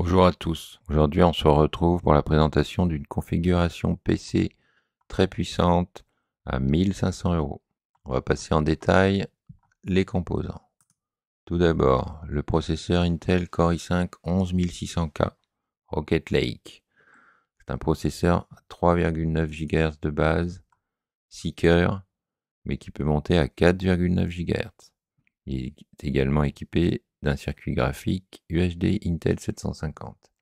Bonjour à tous. Aujourd'hui, on se retrouve pour la présentation d'une configuration PC très puissante à 1500 euros. On va passer en détail les composants. Tout d'abord, le processeur Intel Core i5 11600K Rocket Lake. C'est un processeur à 3,9 GHz de base, 6 cœurs, mais qui peut monter à 4,9 GHz. Il est également équipé d'un circuit graphique UHD Intel 750.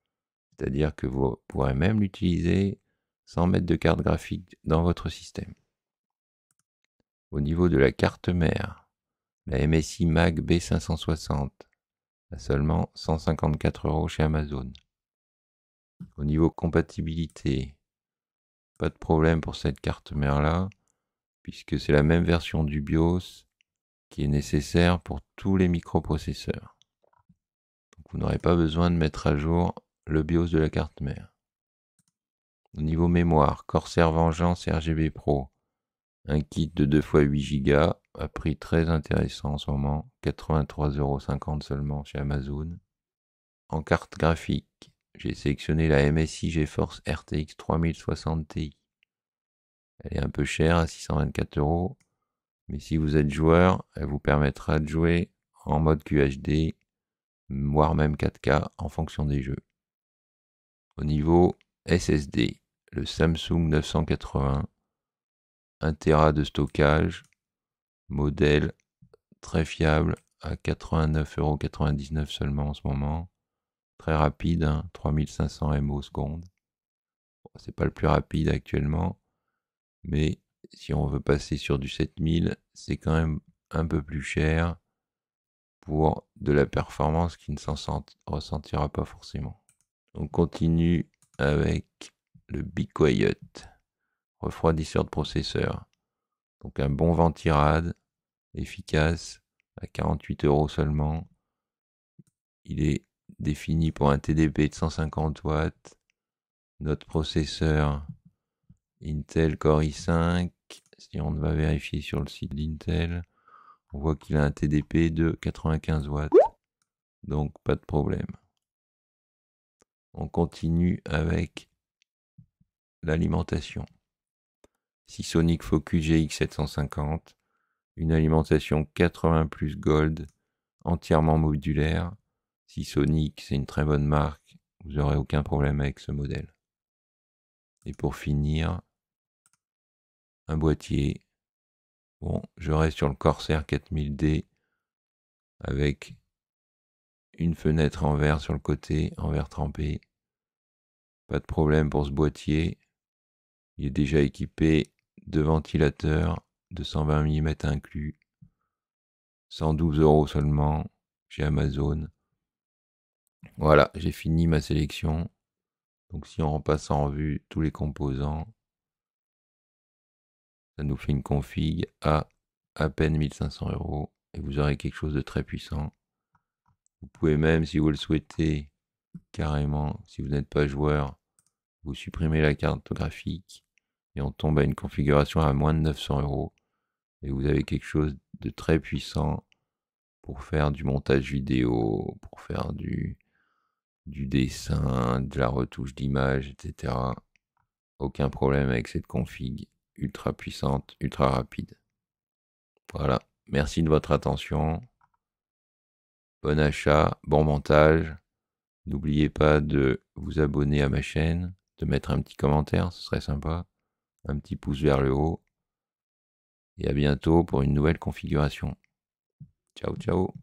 C'est-à-dire que vous pourrez même l'utiliser sans mettre de carte graphique dans votre système. Au niveau de la carte mère, la MSI Mag B560 à seulement 154 euros chez Amazon. Au niveau compatibilité, pas de problème pour cette carte mère là, puisque c'est la même version du BIOS qui est nécessaire pour tous les microprocesseurs. vous n'aurez pas besoin de mettre à jour le BIOS de la carte mère. Au niveau mémoire, Corsair Vengeance RGB Pro, un kit de 2 x 8 Go à prix très intéressant en ce moment, 83,50€ seulement chez Amazon. En carte graphique, j'ai sélectionné la MSI GeForce RTX 3060 Ti. Elle est un peu chère à 624 euros, mais si vous êtes joueur, elle vous permettra de jouer en mode QHD, voire même 4K en fonction des jeux. Au niveau SSD, le Samsung 980, 1 Tera de stockage, modèle très fiable à 89,99€ seulement en ce moment, très rapide, 3500 hein, MO C'est pas le plus rapide actuellement, mais si on veut passer sur du 7000, c'est quand même un peu plus cher pour de la performance qui ne s'en ressentira pas forcément. On continue avec le Quiet, refroidisseur de processeur. Donc un bon ventirad, efficace, à 48 euros seulement. Il est défini pour un TDP de 150 watts. Notre processeur Intel Core i5, si on va vérifier sur le site d'Intel, on voit qu'il a un TDP de 95 watts. Donc pas de problème. On continue avec l'alimentation. si Sonic Focus GX750, une alimentation 80 plus gold, entièrement modulaire. si Sonic, c'est une très bonne marque, vous n'aurez aucun problème avec ce modèle. Et pour finir, un boîtier. Bon, je reste sur le Corsair 4000D avec une fenêtre en verre sur le côté, en verre trempé. Pas de problème pour ce boîtier. Il est déjà équipé de ventilateurs de 120 mm inclus. 112 euros seulement chez Amazon. Voilà, j'ai fini ma sélection. Donc si on repasse en revue tous les composants, ça nous fait une config à à peine 1500 euros et vous aurez quelque chose de très puissant. Vous pouvez même, si vous le souhaitez, carrément, si vous n'êtes pas joueur, vous supprimez la carte graphique et on tombe à une configuration à moins de 900 euros et vous avez quelque chose de très puissant pour faire du montage vidéo, pour faire du, du dessin, de la retouche d'image, etc. Aucun problème avec cette config ultra puissante, ultra rapide. Voilà. Merci de votre attention. Bon achat, bon montage. N'oubliez pas de vous abonner à ma chaîne, de mettre un petit commentaire, ce serait sympa. Un petit pouce vers le haut. Et à bientôt pour une nouvelle configuration. Ciao, ciao.